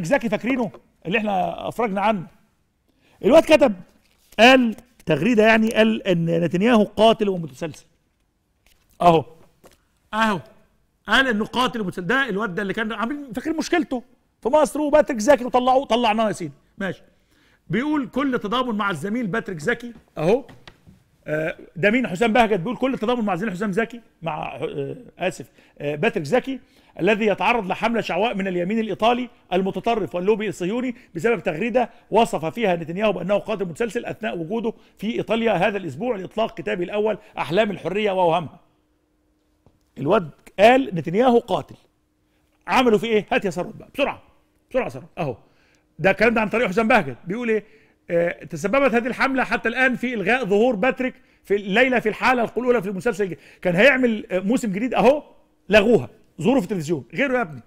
زكي فاكرينه اللي احنا افرجنا عنه الواد كتب قال تغريده يعني قال ان نتنياهو قاتل ومتسلسل اهو اهو قال انه قاتل ومتسلسل ده الواد ده اللي كان عامل فاكر مشكلته في مصر وباتريك زكي وطلعوه طلعناه يا سيدي ماشي بيقول كل تضامن مع الزميل باتريك زكي اهو آه، ده مين حسام بهجت بيقول كل التضامن مع زين حسام زكي مع آه، اسف آه، باتريك زكي الذي يتعرض لحمله شعواء من اليمين الايطالي المتطرف واللوبي الصهيوني بسبب تغريده وصف فيها نتنياهو بانه قاتل متسلسل اثناء وجوده في ايطاليا هذا الاسبوع لاطلاق كتابه الاول احلام الحريه واوهامها. الواد قال نتنياهو قاتل. عملوا فيه ايه؟ هات يا ثروت بقى بسرعه بسرعه ثروت اهو ده الكلام ده عن طريق حسام بهجت بيقول ايه؟ آه، تسببت هذه الحملة حتى الآن في إلغاء ظهور باتريك في الليلة في الحالة الأولى في المسلسل كان هيعمل آه، موسم جديد أهو لغوها ظهوره في التلفزيون غيره يا ابني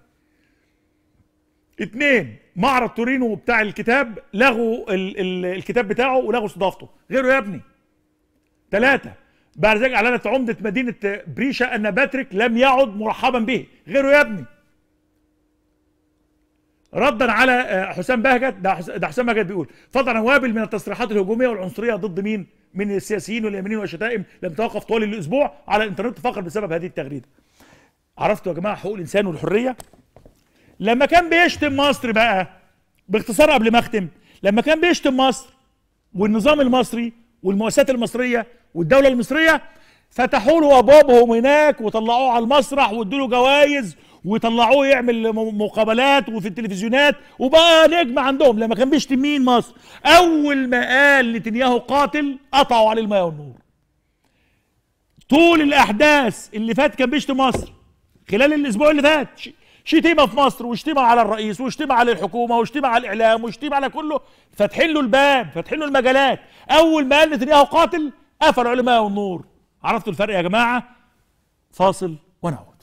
اثنين معرض تورينو بتاع الكتاب لغوا ال ال الكتاب بتاعه ولغوا استضافته غيره يا ابني ثلاثة بعد ذلك أعلنت عمدة مدينة بريشا أن باتريك لم يعد مرحبا به غيره يا ابني ردا على آه، حسام بهجت ده حسام بهجت بيقول فضلا وابل من التصريحات الهجوميه والعنصريه ضد مين؟ من السياسيين واليمينيين والشتائم لم توقف طوال الاسبوع على الانترنت فقط بسبب هذه التغريده. عرفتوا يا جماعه حقوق الانسان والحريه؟ لما كان بيشتم مصر بقى باختصار قبل ما اختم لما كان بيشتم مصر والنظام المصري والمؤسسات المصريه والدوله المصريه فتحوا له ابوابهم هناك وطلعوه على المسرح وادوا له جوائز وطلعوه يعمل مقابلات وفي التلفزيونات وبقى نجم عندهم لما كان بيشتم مين مصر اول ما قال نتنياهو قاتل قطعوا عليه الميه والنور طول الاحداث اللي فات كان بيشتم مصر خلال الاسبوع اللي فات شتيمه في مصر وشتيمه على الرئيس وشتيمه على الحكومه وشتيمه على الاعلام وشتيمه على كله فاتحين له الباب فاتحين له المجالات اول ما قال نتنياهو قاتل قفلوا عليه الماء والنور عرفتوا الفرق يا جماعه فاصل ونعود